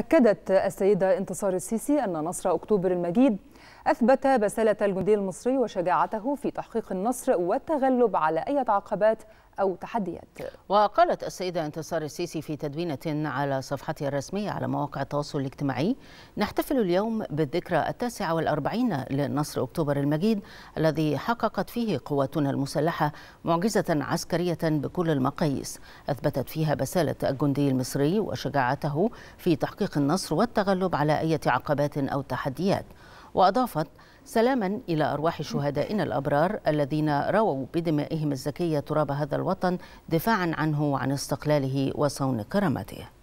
أكدت السيدة انتصار السيسي أن نصر أكتوبر المجيد أثبت بسالة الجندي المصري وشجاعته في تحقيق النصر والتغلب على أي عقبات أو تحديات وقالت السيدة انتصار السيسي في تدوينة على صفحتها الرسمية على مواقع التواصل الاجتماعي نحتفل اليوم بالذكرى التاسعة والأربعين لنصر أكتوبر المجيد الذي حققت فيه قواتنا المسلحة معجزة عسكرية بكل المقاييس أثبتت فيها بسالة الجندي المصري وشجاعته في تحقيق النصر والتغلب على أي عقبات أو تحديات وأضافت سلاما إلى أرواح شهدائنا الأبرار الذين رووا بدمائهم الزكية تراب هذا الوطن دفاعا عنه وعن استقلاله وصون كرامته